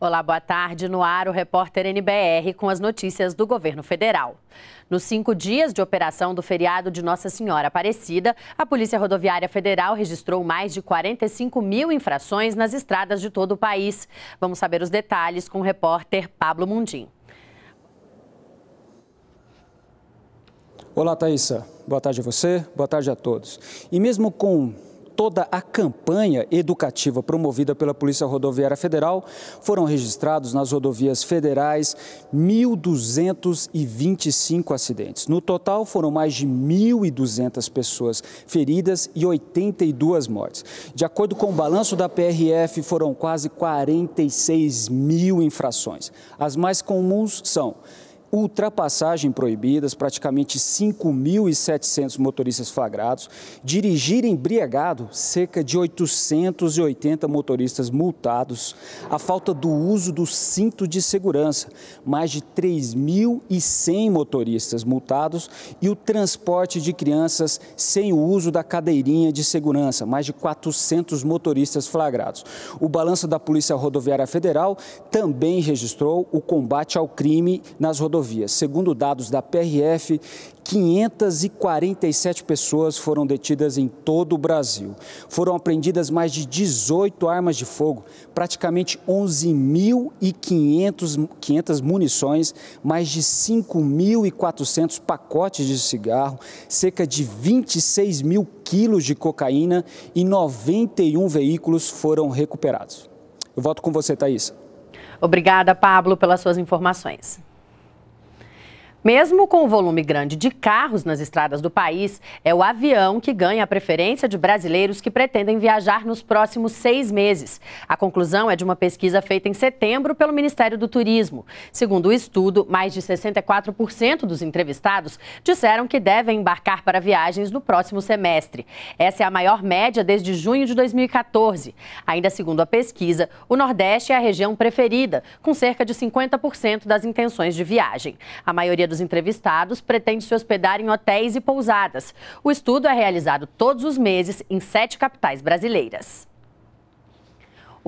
Olá, boa tarde. No ar, o repórter NBR com as notícias do governo federal. Nos cinco dias de operação do feriado de Nossa Senhora Aparecida, a Polícia Rodoviária Federal registrou mais de 45 mil infrações nas estradas de todo o país. Vamos saber os detalhes com o repórter Pablo Mundim. Olá, Thaisa. Boa tarde a você, boa tarde a todos. E mesmo com toda a campanha educativa promovida pela Polícia Rodoviária Federal, foram registrados nas rodovias federais 1.225 acidentes. No total, foram mais de 1.200 pessoas feridas e 82 mortes. De acordo com o balanço da PRF, foram quase 46 mil infrações. As mais comuns são ultrapassagem proibidas, praticamente 5.700 motoristas flagrados, dirigir embriagado, cerca de 880 motoristas multados, a falta do uso do cinto de segurança, mais de 3.100 motoristas multados e o transporte de crianças sem o uso da cadeirinha de segurança, mais de 400 motoristas flagrados. O balanço da Polícia Rodoviária Federal também registrou o combate ao crime nas rodovias rodovias. Segundo dados da PRF, 547 pessoas foram detidas em todo o Brasil. Foram apreendidas mais de 18 armas de fogo, praticamente 11.500 munições, mais de 5.400 pacotes de cigarro, cerca de 26 mil quilos de cocaína e 91 veículos foram recuperados. Eu volto com você, Thaís. Obrigada, Pablo, pelas suas informações. Mesmo com o volume grande de carros nas estradas do país, é o avião que ganha a preferência de brasileiros que pretendem viajar nos próximos seis meses. A conclusão é de uma pesquisa feita em setembro pelo Ministério do Turismo. Segundo o estudo, mais de 64% dos entrevistados disseram que devem embarcar para viagens no próximo semestre. Essa é a maior média desde junho de 2014. Ainda segundo a pesquisa, o Nordeste é a região preferida, com cerca de 50% das intenções de viagem. A maioria dos dos entrevistados pretende se hospedar em hotéis e pousadas. O estudo é realizado todos os meses em sete capitais brasileiras.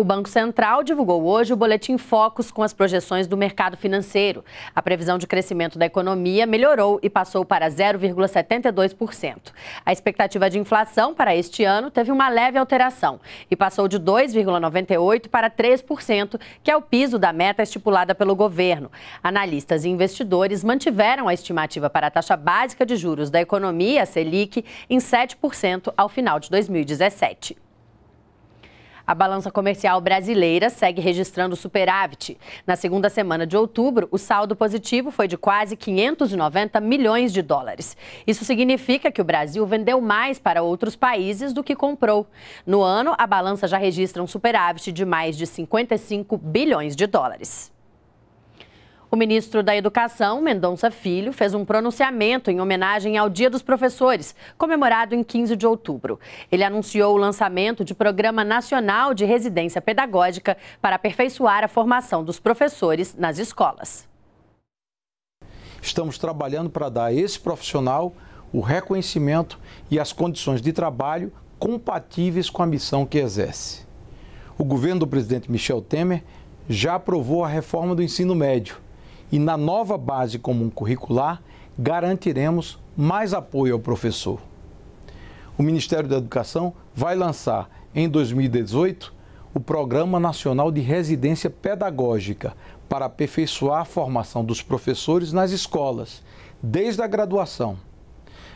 O Banco Central divulgou hoje o boletim Focus com as projeções do mercado financeiro. A previsão de crescimento da economia melhorou e passou para 0,72%. A expectativa de inflação para este ano teve uma leve alteração e passou de 2,98% para 3%, que é o piso da meta estipulada pelo governo. Analistas e investidores mantiveram a estimativa para a taxa básica de juros da economia, a Selic, em 7% ao final de 2017. A balança comercial brasileira segue registrando superávit. Na segunda semana de outubro, o saldo positivo foi de quase 590 milhões de dólares. Isso significa que o Brasil vendeu mais para outros países do que comprou. No ano, a balança já registra um superávit de mais de 55 bilhões de dólares. O ministro da Educação, Mendonça Filho, fez um pronunciamento em homenagem ao Dia dos Professores, comemorado em 15 de outubro. Ele anunciou o lançamento de Programa Nacional de Residência Pedagógica para aperfeiçoar a formação dos professores nas escolas. Estamos trabalhando para dar a esse profissional o reconhecimento e as condições de trabalho compatíveis com a missão que exerce. O governo do presidente Michel Temer já aprovou a reforma do ensino médio e na nova base comum curricular garantiremos mais apoio ao professor. O Ministério da Educação vai lançar em 2018 o Programa Nacional de Residência Pedagógica para aperfeiçoar a formação dos professores nas escolas, desde a graduação.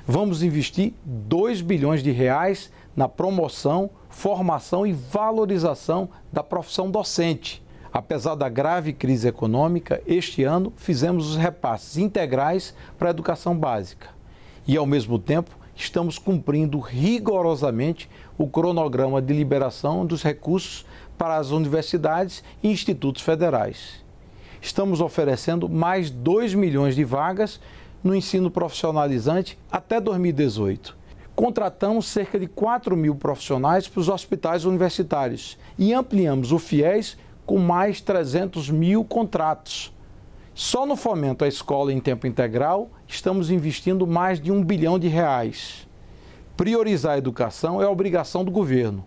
Vamos investir 2 bilhões de reais na promoção, formação e valorização da profissão docente Apesar da grave crise econômica, este ano fizemos os repasses integrais para a educação básica. E, ao mesmo tempo, estamos cumprindo rigorosamente o cronograma de liberação dos recursos para as universidades e institutos federais. Estamos oferecendo mais 2 milhões de vagas no ensino profissionalizante até 2018. Contratamos cerca de 4 mil profissionais para os hospitais universitários e ampliamos o FIES com mais 300 mil contratos. Só no fomento à escola em tempo integral, estamos investindo mais de um bilhão de reais. Priorizar a educação é obrigação do governo.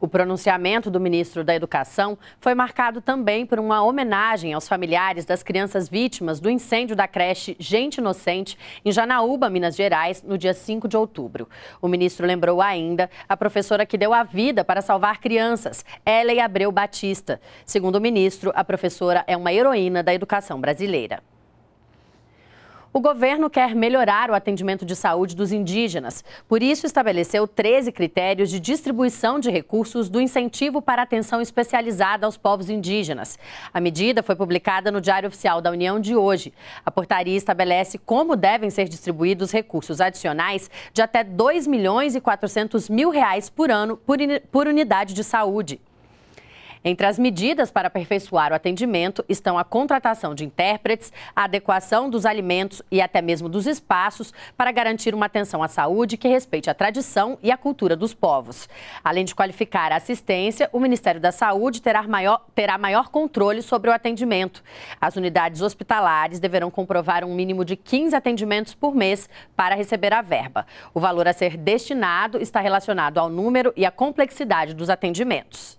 O pronunciamento do ministro da Educação foi marcado também por uma homenagem aos familiares das crianças vítimas do incêndio da creche Gente Inocente, em Janaúba, Minas Gerais, no dia 5 de outubro. O ministro lembrou ainda a professora que deu a vida para salvar crianças, Ellen Abreu Batista. Segundo o ministro, a professora é uma heroína da educação brasileira. O governo quer melhorar o atendimento de saúde dos indígenas. Por isso, estabeleceu 13 critérios de distribuição de recursos do incentivo para atenção especializada aos povos indígenas. A medida foi publicada no Diário Oficial da União de hoje. A portaria estabelece como devem ser distribuídos recursos adicionais de até 2 milhões e 400 mil reais por ano por unidade de saúde. Entre as medidas para aperfeiçoar o atendimento estão a contratação de intérpretes, a adequação dos alimentos e até mesmo dos espaços para garantir uma atenção à saúde que respeite a tradição e a cultura dos povos. Além de qualificar a assistência, o Ministério da Saúde terá maior, terá maior controle sobre o atendimento. As unidades hospitalares deverão comprovar um mínimo de 15 atendimentos por mês para receber a verba. O valor a ser destinado está relacionado ao número e à complexidade dos atendimentos.